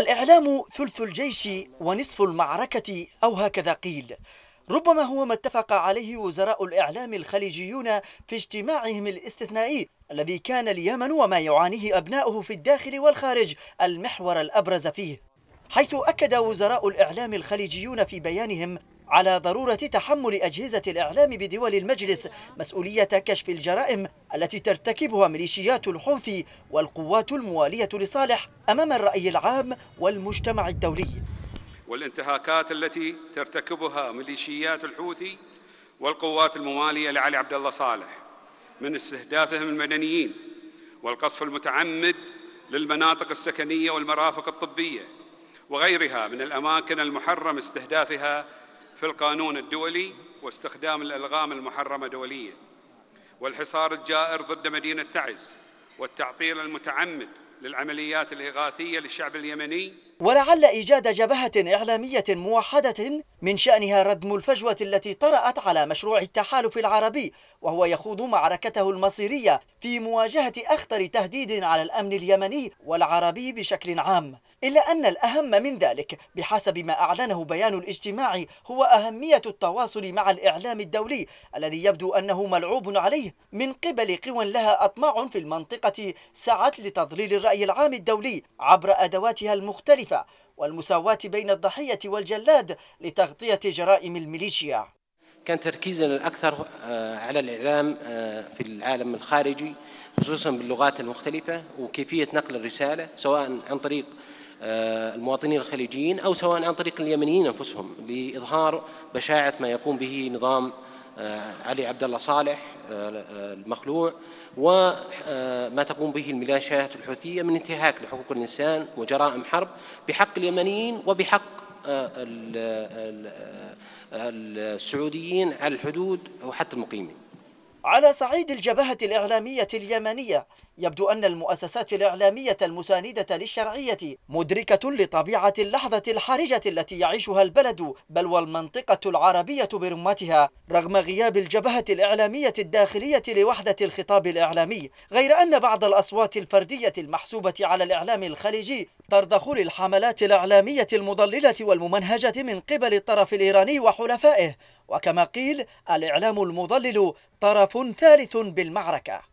الإعلام ثلث الجيش ونصف المعركة أو هكذا قيل ربما هو ما اتفق عليه وزراء الإعلام الخليجيون في اجتماعهم الاستثنائي الذي كان اليمن وما يعانيه أبناؤه في الداخل والخارج المحور الأبرز فيه حيث أكد وزراء الإعلام الخليجيون في بيانهم على ضرورة تحمل أجهزة الإعلام بدول المجلس مسؤولية كشف الجرائم التي ترتكبها ميليشيات الحوثي والقوات الموالية لصالح أمام الرأي العام والمجتمع الدولي والانتهاكات التي ترتكبها ميليشيات الحوثي والقوات الموالية لعلي عبد الله صالح من استهدافهم المدنيين والقصف المتعمد للمناطق السكنية والمرافق الطبية وغيرها من الأماكن المحرم استهدافها في القانون الدولي واستخدام الألغام المحرمة دوليا والحصار الجائر ضد مدينة تعز والتعطيل المتعمد للعمليات الإغاثية للشعب اليمني ولعل إيجاد جبهة إعلامية موحدة من شأنها ردم الفجوة التي طرأت على مشروع التحالف العربي وهو يخوض معركته المصيرية في مواجهة أخطر تهديد على الأمن اليمني والعربي بشكل عام إلا أن الأهم من ذلك بحسب ما أعلنه بيان الاجتماع هو أهمية التواصل مع الإعلام الدولي الذي يبدو أنه ملعوب عليه من قبل قوى لها أطماع في المنطقة سعت لتضليل الرأي العام الدولي عبر أدواتها المختلفة والمساواة بين الضحية والجلاد لتغطية جرائم الميليشيا كان تركيزنا الأكثر آه، على الإعلام آه، في العالم الخارجي خصوصا باللغات المختلفة وكيفية نقل الرسالة سواء عن طريق آه، المواطنين الخليجيين أو سواء عن طريق اليمنيين أنفسهم لإظهار بشاعة ما يقوم به نظام آه، علي عبد الله صالح آه، المخلوع وما تقوم به الميليشيات الحوثية من انتهاك لحقوق الإنسان وجرائم حرب بحق اليمنيين وبحق السعوديين على الحدود وحتى المقيمين على صعيد الجبهة الإعلامية اليمنية يبدو أن المؤسسات الإعلامية المساندة للشرعية مدركة لطبيعة اللحظة الحرجة التي يعيشها البلد بل والمنطقة العربية برمتها رغم غياب الجبهة الإعلامية الداخلية لوحدة الخطاب الإعلامي غير أن بعض الأصوات الفردية المحسوبة على الإعلام الخليجي ترضخ للحملات الإعلامية المضللة والممنهجة من قبل الطرف الإيراني وحلفائه وكما قيل الإعلام المضلل طرف ثالث بالمعركة